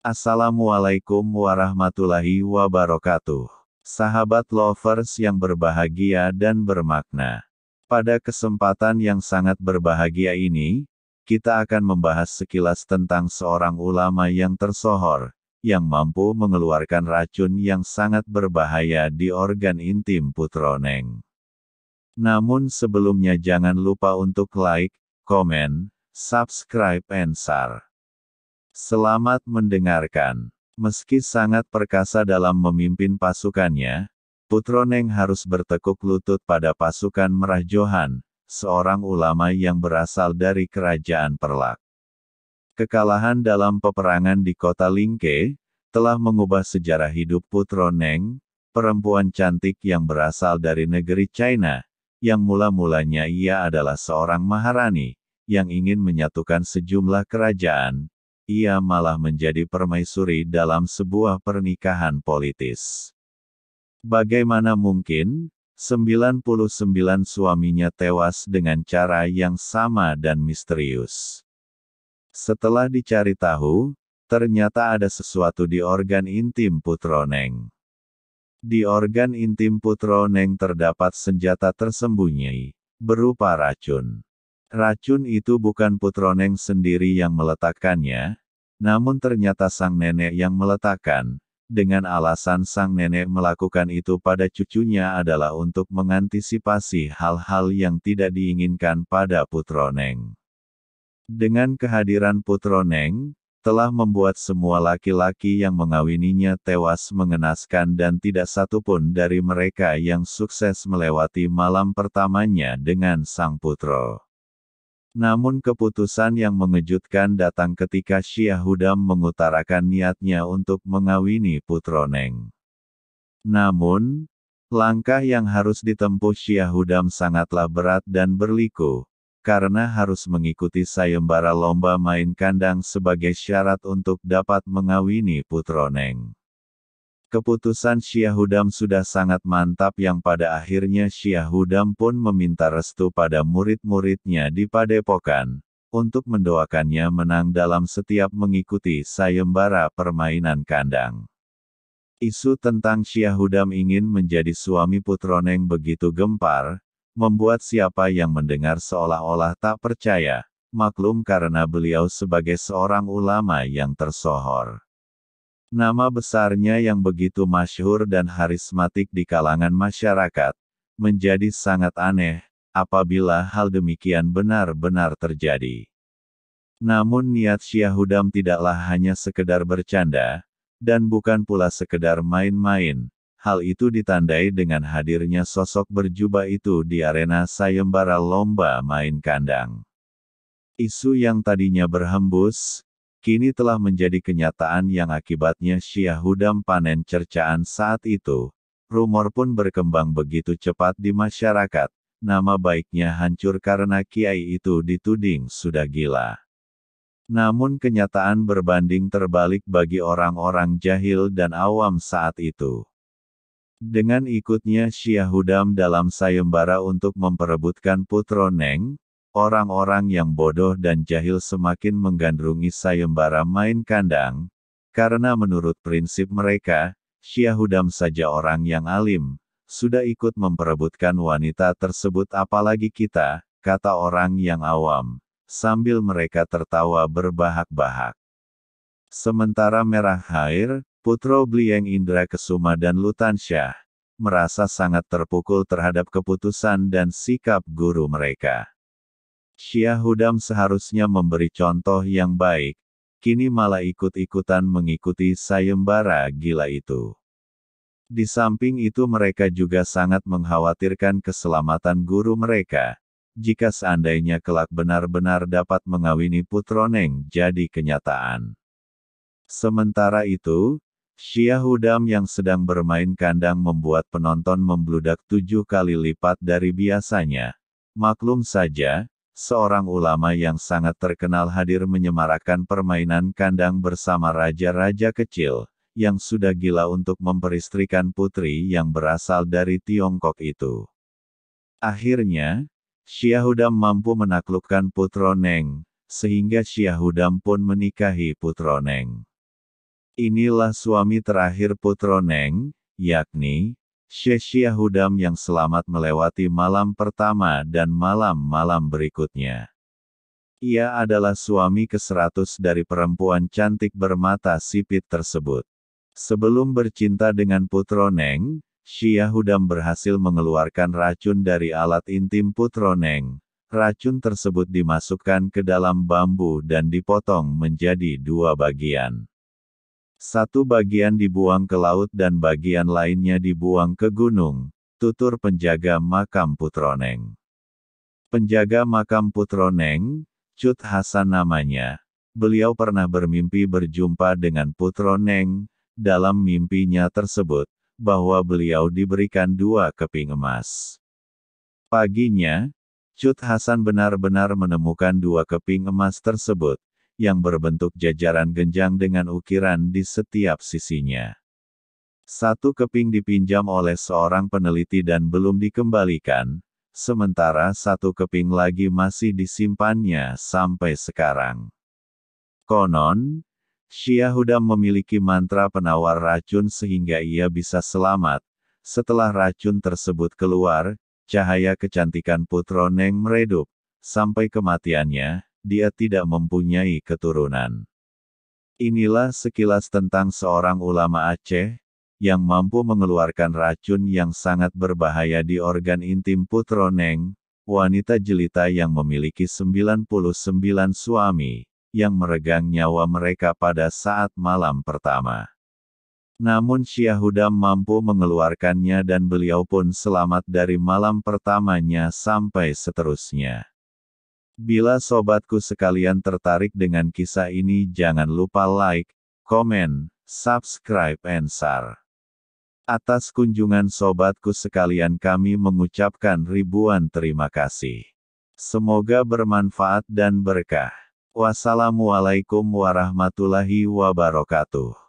Assalamualaikum warahmatullahi wabarakatuh Sahabat lovers yang berbahagia dan bermakna Pada kesempatan yang sangat berbahagia ini, kita akan membahas sekilas tentang seorang ulama yang tersohor, yang mampu mengeluarkan racun yang sangat berbahaya di organ intim Putroneng. Namun sebelumnya jangan lupa untuk like, komen, subscribe and share. Selamat mendengarkan. Meski sangat perkasa dalam memimpin pasukannya, Putroneng harus bertekuk lutut pada pasukan Merah Johan, seorang ulama yang berasal dari kerajaan Perlak. Kekalahan dalam peperangan di kota Lingke, telah mengubah sejarah hidup Neng, perempuan cantik yang berasal dari negeri China, yang mula-mulanya ia adalah seorang maharani, yang ingin menyatukan sejumlah kerajaan, ia malah menjadi permaisuri dalam sebuah pernikahan politis. Bagaimana mungkin, 99 suaminya tewas dengan cara yang sama dan misterius. Setelah dicari tahu, Ternyata ada sesuatu di organ intim Putroneng. Di organ intim Putroneng terdapat senjata tersembunyi, berupa racun. Racun itu bukan Putroneng sendiri yang meletakkannya, namun ternyata sang nenek yang meletakkan, dengan alasan sang nenek melakukan itu pada cucunya adalah untuk mengantisipasi hal-hal yang tidak diinginkan pada Putroneng. Dengan kehadiran Putroneng, telah membuat semua laki-laki yang mengawininya tewas mengenaskan dan tidak satu pun dari mereka yang sukses melewati malam pertamanya dengan sang putra. Namun keputusan yang mengejutkan datang ketika Syiah Hudam mengutarakan niatnya untuk mengawini Putroneng. Namun, langkah yang harus ditempuh Syiah Hudam sangatlah berat dan berliku, karena harus mengikuti sayembara lomba main kandang sebagai syarat untuk dapat mengawini Putroneng. Keputusan Syahudam sudah sangat mantap yang pada akhirnya Syahudam pun meminta restu pada murid-muridnya di Padepokan, untuk mendoakannya menang dalam setiap mengikuti sayembara permainan kandang. Isu tentang Syahudam ingin menjadi suami Putroneng begitu gempar, membuat siapa yang mendengar seolah-olah tak percaya, maklum karena beliau sebagai seorang ulama yang tersohor. Nama besarnya yang begitu masyhur dan harismatik di kalangan masyarakat, menjadi sangat aneh, apabila hal demikian benar-benar terjadi. Namun niat Syiah tidaklah hanya sekedar bercanda, dan bukan pula sekedar main-main, Hal itu ditandai dengan hadirnya sosok berjubah itu di arena sayembara lomba main kandang. Isu yang tadinya berhembus, kini telah menjadi kenyataan yang akibatnya Syiah Hudam panen cercaan saat itu. Rumor pun berkembang begitu cepat di masyarakat, nama baiknya hancur karena kiai itu dituding sudah gila. Namun kenyataan berbanding terbalik bagi orang-orang jahil dan awam saat itu. Dengan ikutnya Syahudam dalam sayembara untuk memperebutkan Putro Neng, orang-orang yang bodoh dan jahil semakin menggandrungi sayembara main kandang, karena menurut prinsip mereka, Syahudam saja orang yang alim, sudah ikut memperebutkan wanita tersebut apalagi kita, kata orang yang awam, sambil mereka tertawa berbahak-bahak. Sementara Merah Hair, Putro Blieng Indra Kesuma dan Lutansyah, merasa sangat terpukul terhadap keputusan dan sikap guru mereka. Syahudam seharusnya memberi contoh yang baik, kini malah ikut-ikutan mengikuti sayembara gila itu. Di samping itu mereka juga sangat mengkhawatirkan keselamatan guru mereka, jika seandainya kelak benar-benar dapat mengawini Putroneng jadi kenyataan. Sementara itu, Syiahudam yang sedang bermain kandang membuat penonton membludak tujuh kali lipat dari biasanya. Maklum saja, seorang ulama yang sangat terkenal hadir menyemarakan permainan kandang bersama raja-raja kecil, yang sudah gila untuk memperistrikan putri yang berasal dari Tiongkok itu. Akhirnya, Syiahudam mampu menaklukkan Putro Neng, sehingga Syiahudam pun menikahi Putro Neng. Inilah suami terakhir Putroneng, yakni Shesia Hudam yang selamat melewati malam pertama dan malam-malam berikutnya. Ia adalah suami ke-100 dari perempuan cantik bermata sipit tersebut. Sebelum bercinta dengan Putroneng, Shia Hudam berhasil mengeluarkan racun dari alat intim Putroneng. Racun tersebut dimasukkan ke dalam bambu dan dipotong menjadi dua bagian. Satu bagian dibuang ke laut dan bagian lainnya dibuang ke gunung, tutur penjaga makam Putroneng. Penjaga makam Putroneng, Cut Hasan namanya, beliau pernah bermimpi berjumpa dengan Putroneng, dalam mimpinya tersebut, bahwa beliau diberikan dua keping emas. Paginya, Cut Hasan benar-benar menemukan dua keping emas tersebut, yang berbentuk jajaran genjang dengan ukiran di setiap sisinya. Satu keping dipinjam oleh seorang peneliti dan belum dikembalikan, sementara satu keping lagi masih disimpannya sampai sekarang. Konon, Shia Huda memiliki mantra penawar racun sehingga ia bisa selamat. Setelah racun tersebut keluar, cahaya kecantikan Putro Neng meredup, sampai kematiannya, dia tidak mempunyai keturunan. Inilah sekilas tentang seorang ulama Aceh, yang mampu mengeluarkan racun yang sangat berbahaya di organ intim Putroneng, wanita jelita yang memiliki 99 suami, yang meregang nyawa mereka pada saat malam pertama. Namun Syahudam mampu mengeluarkannya dan beliau pun selamat dari malam pertamanya sampai seterusnya. Bila sobatku sekalian tertarik dengan kisah ini jangan lupa like, komen, subscribe and share. Atas kunjungan sobatku sekalian kami mengucapkan ribuan terima kasih. Semoga bermanfaat dan berkah. Wassalamualaikum warahmatullahi wabarakatuh.